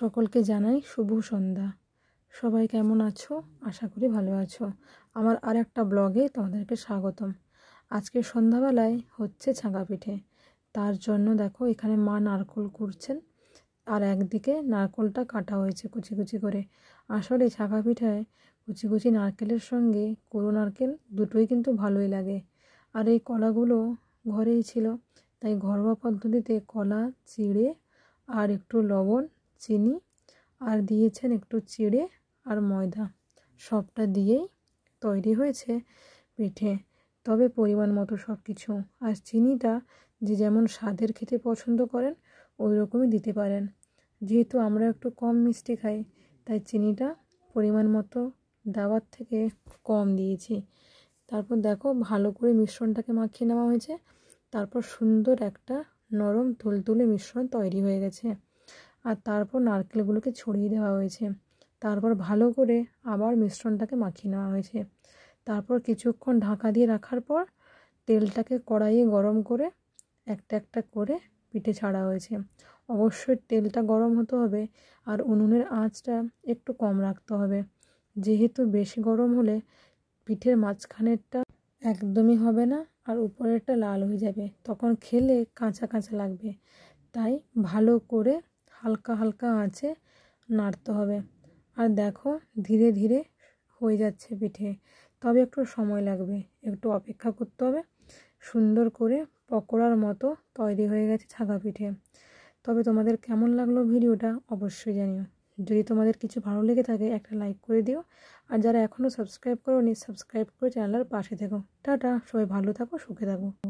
সকলকে জানাই শুভ সন্ধ্যা সবাই কেমন আছো আশা করি ভালো আছো আমার আর একটা ব্লগে তোমাদেরকে স্বাগতম আজকে সন্ধ্যাবেলায় হচ্ছে ছাঁকা পিঠে তার জন্য দেখো এখানে মা নারকল কুড়ছেন আর একদিকে নারকলটা কাটা হয়েছে কুচি কুচি করে আসলে ছাঁকা পিঠায় কুচি কুচি নারকেলের সঙ্গে কুড়ো নারকেল দুটোই কিন্তু ভালোই লাগে আর এই কলাগুলো ঘরেই ছিল তাই ঘরোয়া পদ্ধতিতে কলা চিড়ে আর একটু লবণ চিনি আর দিয়েছেন একটু চিড়ে আর ময়দা সবটা দিয়েই তৈরি হয়েছে পিঠে তবে পরিমাণ মতো সব কিছু আর চিনিটা যে যেমন স্বাদের খেতে পছন্দ করেন ওই রকমই দিতে পারেন যেহেতু আমরা একটু কম মিষ্টি খাই তাই চিনিটা পরিমাণ মতো দাবার থেকে কম দিয়েছি তারপর দেখো ভালো করে মিশ্রণটাকে মাখিয়ে নেওয়া হয়েছে তারপর সুন্দর একটা নরম তুলতুলে মিশ্রণ তৈরি হয়ে গেছে আর তারপর নারকেলগুলোকে ছড়িয়ে দেওয়া হয়েছে তারপর ভালো করে আবার মিশ্রণটাকে মাখিয়ে নেওয়া হয়েছে তারপর কিছুক্ষণ ঢাকা দিয়ে রাখার পর তেলটাকে কড়াইয়ে গরম করে একটা একটা করে পিঠে ছাড়া হয়েছে অবশ্যই তেলটা গরম হতে হবে আর উনুনের আঁচটা একটু কম রাখতে হবে যেহেতু বেশি গরম হলে পিঠের মাঝখানেরটা একদমই হবে না আর উপরেরটা লাল হয়ে যাবে তখন খেলে কাঁচা কাঁচা লাগবে তাই ভালো করে হালকা হালকা আছে নাড়তে হবে আর দেখো ধীরে ধীরে হয়ে যাচ্ছে পিঠে তবে একটু সময় লাগবে একটু অপেক্ষা করতে হবে সুন্দর করে পকোড়ার মতো তৈরি হয়ে গেছে ছাগা পিঠে তবে তোমাদের কেমন লাগলো ভিডিওটা অবশ্যই জানিও যদি তোমাদের কিছু ভালো লেগে থাকে একটা লাইক করে দিও আর যারা এখনও সাবস্ক্রাইব করো নি সাবস্ক্রাইব করে চ্যানেলের পাশে থেকো টাটা সবাই ভালো থাকো সুখে থাকো